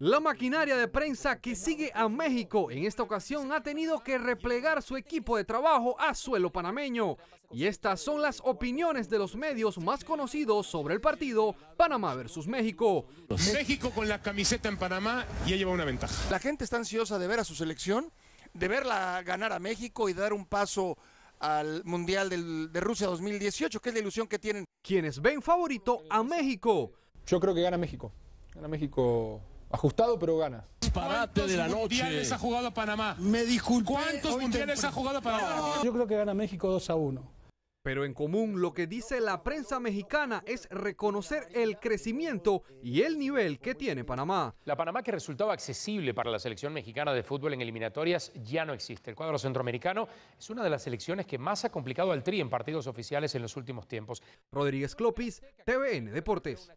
La maquinaria de prensa que sigue a México en esta ocasión ha tenido que replegar su equipo de trabajo a suelo panameño. Y estas son las opiniones de los medios más conocidos sobre el partido Panamá versus México. México con la camiseta en Panamá ya lleva una ventaja. La gente está ansiosa de ver a su selección, de verla ganar a México y dar un paso al Mundial de Rusia 2018, que es la ilusión que tienen. Quienes ven favorito a México. Yo creo que gana México. Gana México Ajustado, pero gana. ¿Cuántos mundiales ha jugado Panamá? Me disculpo. ¿Cuántos mundiales ha jugado Panamá? Yo creo que gana México 2 a 1. Pero en común lo que dice la prensa mexicana es reconocer el crecimiento y el nivel que tiene Panamá. La Panamá que resultaba accesible para la selección mexicana de fútbol en eliminatorias ya no existe. El cuadro centroamericano es una de las selecciones que más ha complicado al TRI en partidos oficiales en los últimos tiempos. Rodríguez Clopis, TVN Deportes.